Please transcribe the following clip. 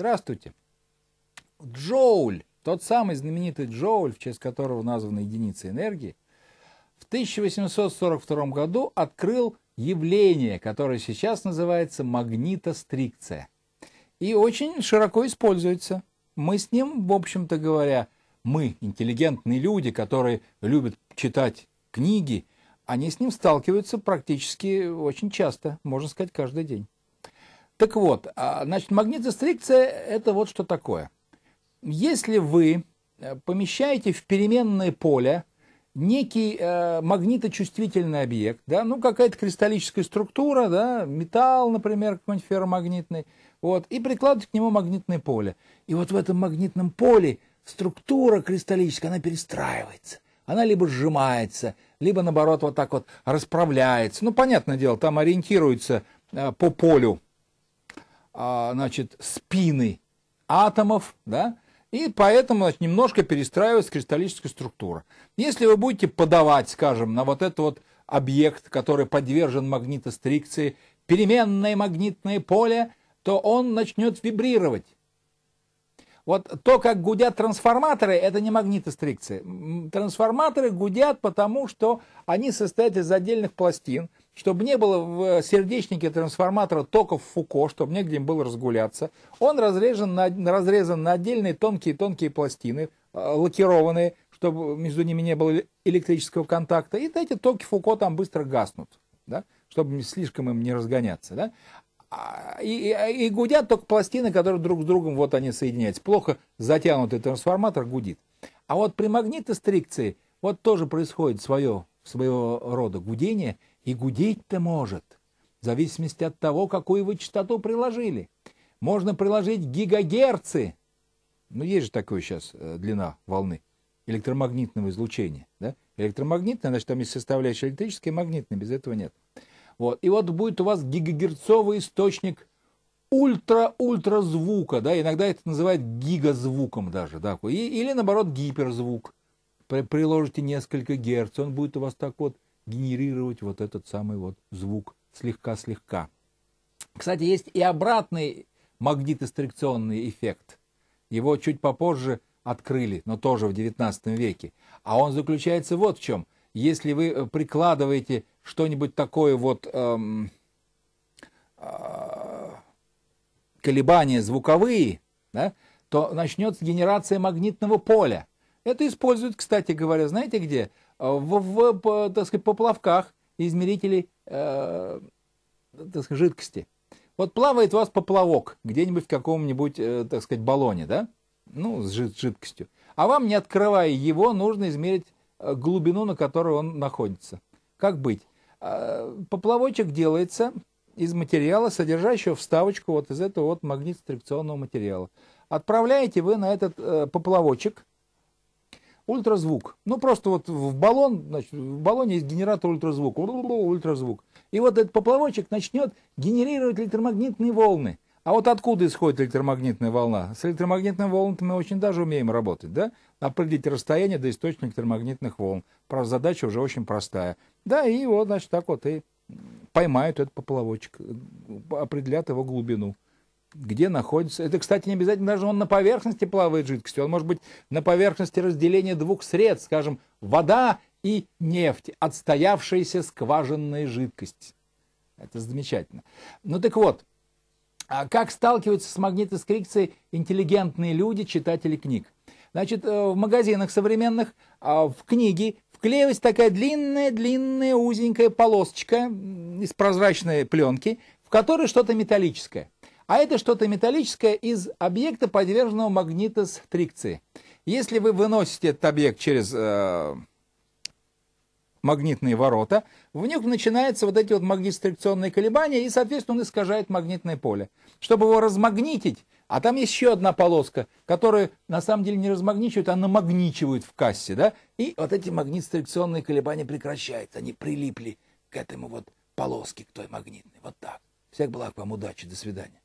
Здравствуйте. Джоуль, тот самый знаменитый Джоуль, в честь которого названа единица энергии, в 1842 году открыл явление, которое сейчас называется магнитострикция. И очень широко используется. Мы с ним, в общем-то говоря, мы, интеллигентные люди, которые любят читать книги, они с ним сталкиваются практически очень часто, можно сказать, каждый день. Так вот, а, значит, магнитострикция – это вот что такое. Если вы э, помещаете в переменное поле некий э, магниточувствительный объект, да, ну какая-то кристаллическая структура, да, металл, например, какой-нибудь ферромагнитный, вот, и прикладываете к нему магнитное поле. И вот в этом магнитном поле структура кристаллическая, она перестраивается. Она либо сжимается, либо наоборот вот так вот расправляется. Ну, понятное дело, там ориентируется э, по полю а, значит, спины атомов, да, и поэтому значит, немножко перестраивается кристаллическая структура. Если вы будете подавать, скажем, на вот этот вот объект, который подвержен магнитострикции, переменное магнитное поле, то он начнет вибрировать. Вот то, как гудят трансформаторы, это не магнитострикция. Трансформаторы гудят потому, что они состоят из отдельных пластин, чтобы не было в сердечнике трансформатора токов Фуко, чтобы негде им было разгуляться. Он разрезан на, разрезан на отдельные тонкие-тонкие пластины, э, лакированные, чтобы между ними не было электрического контакта. И эти токи Фуко там быстро гаснут, да? чтобы слишком им не разгоняться. Да? А, и, и, и гудят только пластины, которые друг с другом вот они соединяются. Плохо затянутый трансформатор гудит. А вот при магнитострикции вот тоже происходит свое, своего рода гудение – и гудеть-то может, в зависимости от того, какую вы частоту приложили. Можно приложить гигагерцы, ну есть же такое сейчас э, длина волны, электромагнитного излучения. Да? Электромагнитное, значит, там есть составляющая электрическая, магнитная, без этого нет. Вот. И вот будет у вас гигагерцовый источник ультра-ультразвука, да, иногда это называют гигазвуком даже, да, и, или наоборот гиперзвук. При, приложите несколько герц, он будет у вас так вот генерировать вот этот самый вот звук слегка-слегка. Кстати, есть и обратный магнитострикционный эффект. Его чуть попозже открыли, но тоже в 19 веке. А он заключается вот в чем. Если вы э, прикладываете что-нибудь такое вот эм, э, колебания звуковые, да, то начнется генерация магнитного поля. Это используют, кстати говоря, знаете где? Э, в, в по, так сказать, поплавках измерителей э, так сказать, жидкости. Вот плавает у вас поплавок где-нибудь в каком-нибудь, э, так сказать, баллоне, да? Ну, с жид жидкостью. А вам, не открывая его, нужно измерить глубину, на которой он находится. Как быть? Поплавочек делается из материала, содержащего вставочку вот из этого вот магнитострикционного материала. Отправляете вы на этот поплавочек ультразвук. Ну, просто вот в баллон, значит, в баллоне есть генератор ультразвука, ультразвук. И вот этот поплавочек начнет генерировать электромагнитные волны. А вот откуда исходит электромагнитная волна? С электромагнитными волнами мы очень даже умеем работать, да? Определить расстояние до источника электромагнитных волн. Правда, задача уже очень простая. Да, и вот, значит, так вот и поймают этот поплавочек, э, определят его глубину где находится. Это, кстати, не обязательно даже он на поверхности плавает жидкостью. А он может быть на поверхности разделения двух сред, скажем, вода и нефть, отстоявшаяся скважинная жидкость. Это замечательно. Ну так вот, а как сталкиваются с магнитоскрикцией интеллигентные люди, читатели книг? Значит, э, в магазинах современных, а, в книге вклеилась такая длинная-длинная узенькая полосочка из прозрачной пленки, в которой что-то металлическое – а это что-то металлическое из объекта, подверженного магнитострикции. Если вы выносите этот объект через э, магнитные ворота, в них начинаются вот эти вот магнитострикционные колебания, и, соответственно, он искажает магнитное поле. Чтобы его размагнитить, а там есть еще одна полоска, которую на самом деле не размагничивают, а намагничивают в кассе, да? И вот эти магнитострикционные колебания прекращаются, они прилипли к этому вот полоске, к той магнитной. Вот так. Всех благ вам, удачи, до свидания.